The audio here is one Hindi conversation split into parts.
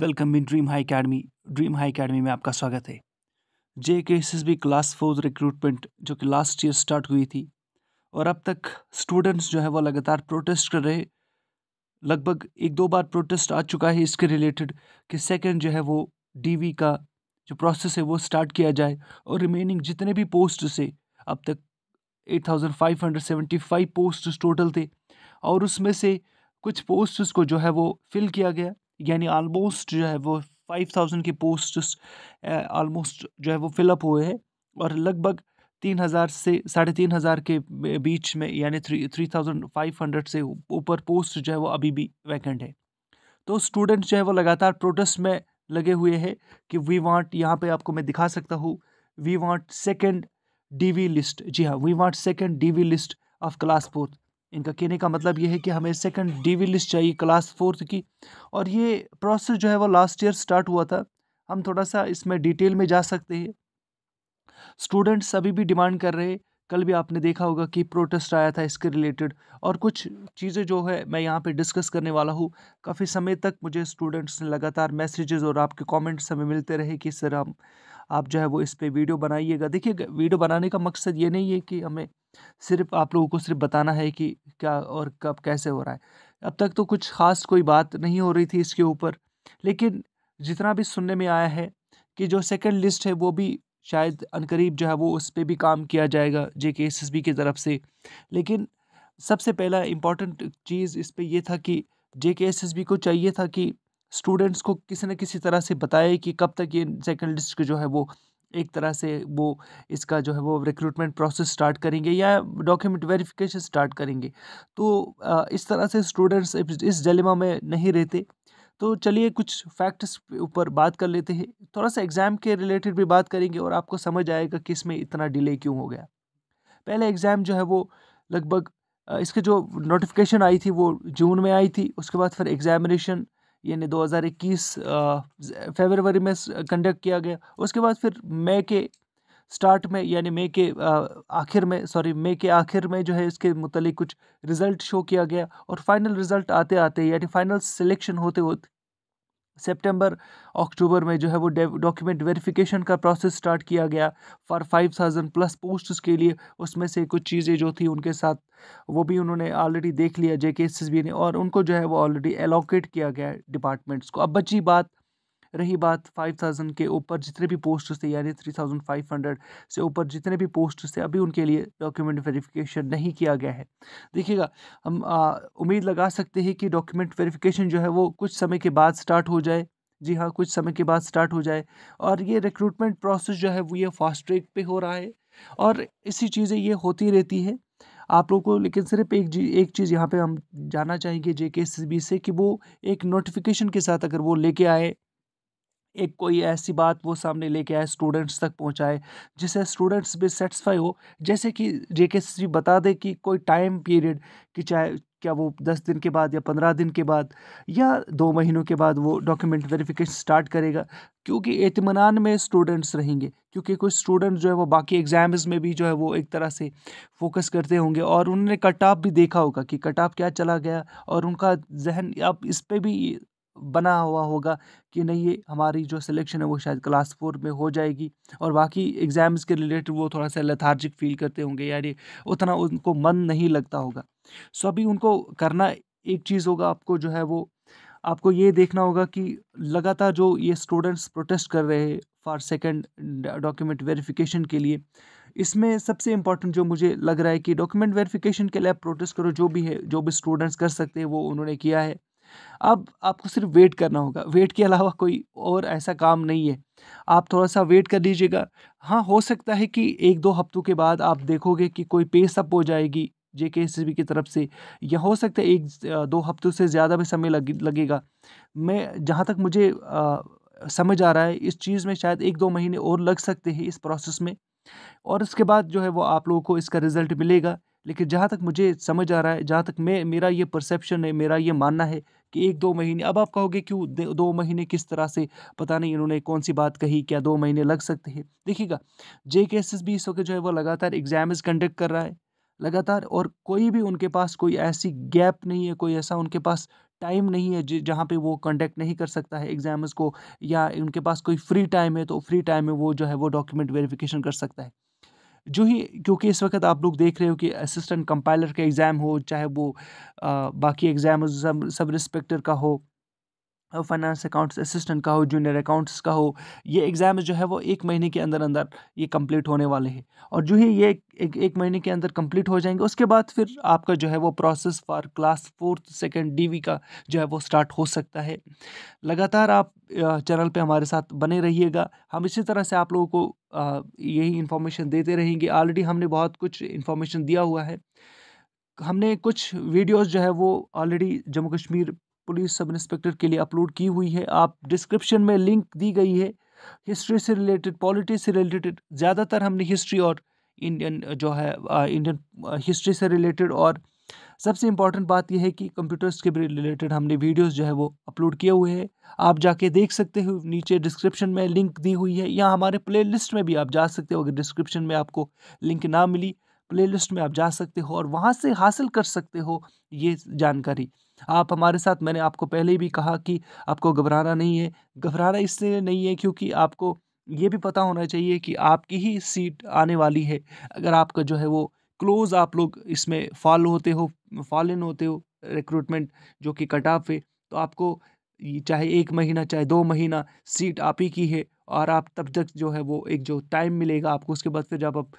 welcome in dream high academy dream high academy में आपका स्वागत है J K S S B class four recruitment जो कि लास्ट ईयर स्टार्ट हुई थी और अब तक स्टूडेंट्स जो है वो लगातार प्रोटेस्ट कर रहे लगभग एक दो बार प्रोटेस्ट आ चुका है इसके रिलेटेड कि सेकेंड जो है वो डीवी का जो प्रोसेस है वो स्टार्ट किया जाए और रिमेनिंग जितने भी पोस्ट से अब तक eight thousand five hundred seventy five post total थे और उसमें से कुछ पोस्ट को जो है वो फिल किया गया यानी आलमोस्ट जो है वो फाइव थाउजेंड के पोस्ट आलमोस्ट जो है वो फिलअप हुए हैं और लगभग तीन हज़ार से साढ़े तीन हज़ार के बीच में यानी three three thousand five hundred से ऊपर पोस्ट जो है वो अभी भी वैकेंट है तो स्टूडेंट जो है वो लगातार प्रोटेस्ट में लगे हुए हैं कि वी वांट यहाँ पे आपको मैं दिखा सकता हूँ we want second DV list जी हाँ we want second DV list of class fourth इनका कहने का मतलब ये है कि हमें सेकंड डीवी लिस्ट चाहिए क्लास फोर्थ की और ये प्रोसेस जो है वो लास्ट ईयर स्टार्ट हुआ था हम थोड़ा सा इसमें डिटेल में जा सकते हैं स्टूडेंट्स अभी भी डिमांड कर रहे हैं कल भी आपने देखा होगा कि प्रोटेस्ट आया था इसके रिलेटेड और कुछ चीज़ें जो है मैं यहाँ पे डिस्कस करने वाला हूँ काफ़ी समय तक मुझे स्टूडेंट्स ने लगातार मैसेजेस और आपके कमेंट्स हमें मिलते रहे कि सर हम आप जो है वो इस पर वीडियो बनाइएगा देखिए वीडियो बनाने का मकसद ये नहीं है कि हमें सिर्फ आप लोगों को सिर्फ बताना है कि क्या और कब कैसे हो रहा है अब तक तो कुछ ख़ास कोई बात नहीं हो रही थी इसके ऊपर लेकिन जितना भी सुनने में आया है कि जो सेकंड लिस्ट है वो भी शायद अनकरीब जो है वो उस पर भी काम किया जाएगा जे के एस एस बी की तरफ से लेकिन सबसे पहला इम्पॉर्टेंट चीज़ इस पर यह था कि जे के एस एस बी को चाहिए था कि स्टूडेंट्स को किसी न किसी तरह से बताए कि कब तक ये सेकेंड लिस्ट जो है वो एक तरह से वो इसका जो है वो रिक्रूटमेंट प्रोसेस स्टार्ट करेंगे या डॉक्यूमेंट वेरिफिकेशन स्टार्ट करेंगे तो इस तरह से स्टूडेंट्स इस जलिमा में नहीं रहते तो चलिए कुछ फैक्ट्स ऊपर बात कर लेते हैं थोड़ा सा एग्ज़ाम के रिलेटेड भी बात करेंगे और आपको समझ आएगा कि इसमें इतना डिले क्यों हो गया पहले एग्ज़ाम जो है वो लगभग इसके जो नोटिफिकेशन आई थी वो जून में आई थी उसके बाद फिर एग्ज़ामिनेशन यानी 2021 फरवरी में कंडक्ट किया गया उसके बाद फिर मई के स्टार्ट में यानी मई के आखिर में सॉरी मई के आखिर में जो है इसके मतलब कुछ रिज़ल्ट शो किया गया और फाइनल रिज़ल्ट आते आते यानी फाइनल सिलेक्शन होते होते सितंबर अक्टूबर में जो है वो डॉक्यूमेंट वेरिफिकेशन का प्रोसेस स्टार्ट किया गया for five thousand plus post के लिए उसमें से कुछ चीज़ें जो थी उनके साथ वो भी उन्होंने ऑलरेडी देख लिया जे के एस ने और उनको जो है वो ऑलरेडी एलोकेट किया गया डिपार्टमेंट्स को अब बची बात रही बात फाइव थाउजेंड के ऊपर जितने भी पोस्ट थे यानी थ्री थाउजेंड फाइव हंड्रेड से ऊपर जितने भी पोस्ट थे अभी उनके लिए डॉक्यूमेंट वेरिफिकेशन नहीं किया गया है देखिएगा हम उम्मीद लगा सकते हैं कि डॉक्यूमेंट वेरिफिकेशन जो है वो कुछ समय के बाद स्टार्ट हो जाए जी हाँ कुछ समय के बाद स्टार्ट हो जाए और ये रिक्रूटमेंट प्रोसेस जो है वो ये फास्ट ट्रैक पे हो रहा है और इसी चीज़ें ये होती रहती है आप लोगों को लेकिन सिर्फ एक जी एक चीज़ यहाँ पे हम जाना चाहेंगे जे के से कि वो एक नोटिफिकेशन के साथ अगर वो लेके आए एक कोई ऐसी बात वो सामने लेके आए स्टूडेंट्स तक पहुंचाए जिससे स्टूडेंट्स भी सेटिस्फाई हो जैसे कि जे के सी बता दे कि कोई टाइम पीरियड कि चाहे क्या वो दस दिन के बाद या पंद्रह दिन के बाद या दो महीनों के बाद वो डॉक्यूमेंट वेरिफिकेशन स्टार्ट करेगा क्योंकि एतमान में स्टूडेंट्स रहेंगे क्योंकि कुछ स्टूडेंट जो है वो बाकी एग्ज़ाम्स में भी जो है वो एक तरह से फोकस करते होंगे और उन्होंने कट ऑफ भी देखा होगा कि कट ऑफ क्या चला गया और उनका जहन अब इस पर भी बना हुआ होगा कि नहीं ये हमारी जो सिलेक्शन है वो शायद क्लास फोर में हो जाएगी और बाकी एग्ज़ाम्स के रिलेटेड वो थोड़ा सा लथार्जिक फील करते होंगे यानी उतना उनको मन नहीं लगता होगा सो अभी उनको करना एक चीज़ होगा आपको जो है वो आपको ये देखना होगा कि लगातार जो ये स्टूडेंट्स प्रोटेस्ट कर रहे हैं फॉर सेकेंड डॉक्यूमेंट वेरिफिकेशन के लिए इसमें सबसे इम्पॉर्टेंट जो मुझे लग रहा है कि डॉक्यूमेंट वेरिफिकेशन के लिए आप प्रोटेस्ट करो जो भी है जो भी स्टूडेंट्स कर सकते हैं वो उन्होंने किया है अब आपको सिर्फ वेट करना होगा वेट के अलावा कोई और ऐसा काम नहीं है आप थोड़ा सा वेट कर लीजिएगा हाँ हो सकता है कि एक दो हफ्तों के बाद आप देखोगे कि कोई पे सप हो जाएगी जे के एस की तरफ से या हो सकता है एक दो हफ्तों से ज़्यादा भी समय लग, लगेगा मैं जहाँ तक मुझे आ, समझ आ रहा है इस चीज़ में शायद एक दो महीने और लग सकते हैं इस प्रोसेस में और इसके बाद जो है वो आप लोगों को इसका रिज़ल्ट मिलेगा लेकिन जहाँ तक मुझे समझ आ रहा है जहाँ तक मैं मेरा ये परसेप्शन है मेरा ये मानना है कि एक दो महीने अब आप कहोगे क्यों दो महीने किस तरह से पता नहीं इन्होंने कौन सी बात कही क्या दो महीने लग सकते हैं देखिएगा जे के एस एस भी इस वक्त जो है वो लगातार एग्जाम कंडक्ट कर रहा है लगातार और कोई भी उनके पास कोई ऐसी गैप नहीं है कोई ऐसा उनके पास टाइम नहीं है जहाँ पे वो कंडक्ट नहीं कर सकता है एग्जाम्स को या उनके पास कोई फ्री टाइम है तो फ्री टाइम में वो जो है वो डॉक्यूमेंट वेरिफिकेशन कर सकता है जो ही क्योंकि इस वक्त आप लोग देख रहे हो कि असिस्टेंट कंपाइलर का एग्ज़ाम हो चाहे वो आ, बाकी एग्ज़ाम सब सब इंस्पेक्टर का हो फाइनेंस अकाउंट्स असिस्टेंट का हो जूनियर अकाउंट्स का हो ये एग्ज़ाम्स जो है वो एक महीने के अंदर अंदर ये कंप्लीट होने वाले हैं और जो है ये एक, एक महीने के अंदर कंप्लीट हो जाएंगे उसके बाद फिर आपका जो है वो process for class fourth second DV का जो है वो स्टार्ट हो सकता है लगातार आप चैनल पे हमारे साथ बने रहिएगा हम इसी तरह से आप लोगों को यही इन्फॉर्मेशन देते रहेंगे ऑलरेडी हमने बहुत कुछ इन्फॉर्मेशन दिया हुआ है हमने कुछ वीडियोस जो है वो already Jammu Kashmir police sub inspector के लिए अपलोड की हुई है आप डिस्क्रिप्शन में लिंक दी गई है हिस्ट्री से रिलेटेड पॉलिटिक्स से रिलेटेड ज़्यादातर हमने हिस्ट्री और इंडियन जो है इंडियन हिस्ट्री से रिलेटेड और सबसे इम्पॉर्टेंट बात यह है कि कंप्यूटर्स के रिलेटेड हमने वीडियोस जो है वो अपलोड किए हुए हैं आप जाके देख सकते हो नीचे डिस्क्रिप्शन में लिंक दी हुई है या हमारे प्लेलिस्ट में भी आप जा सकते हो अगर डिस्क्रिप्शन में आपको लिंक ना मिली प्लेलिस्ट में आप जा सकते हो और वहाँ से हासिल कर सकते हो ये जानकारी आप हमारे साथ मैंने आपको पहले भी कहा कि आपको घबराना नहीं है घबराना इसलिए नहीं है क्योंकि आपको ये भी पता होना चाहिए कि आपकी ही सीट आने वाली है अगर आपका जो है वो क्लोज़ आप लोग इसमें फॉलो होते हो फॉल इन होते हो रिक्रूटमेंट जो कि कट ऑफ है तो आपको चाहे एक महीना चाहे दो महीना सीट आप ही की है और आप तब तक जो है वो एक जो टाइम मिलेगा आपको उसके बाद फिर जब आप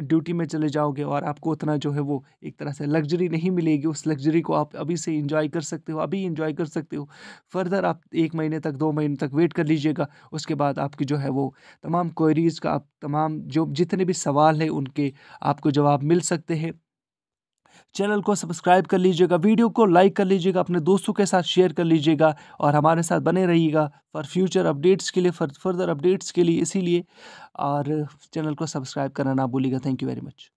ड्यूटी में चले जाओगे और आपको उतना जो है वो एक तरह से लग्जरी नहीं मिलेगी उस लग्जरी को आप अभी से इंजॉय कर सकते हो अभी इंजॉय कर सकते हो फर्दर आप एक महीने तक दो महीने तक वेट कर लीजिएगा उसके बाद आपकी जो है वो तमाम क्वेरीज़ का आप तमाम जो जितने भी सवाल हैं उनके आपको जवाब मिल सकते हैं चैनल को सब्सक्राइब कर लीजिएगा वीडियो को लाइक कर लीजिएगा अपने दोस्तों के साथ शेयर कर लीजिएगा और हमारे साथ बने रहिएगा फॉर फ्यूचर अपडेट्स के लिए फर्दर अपडेट्स के लिए इसीलिए और चैनल को सब्सक्राइब करना ना भूलिएगा थैंक यू वेरी मच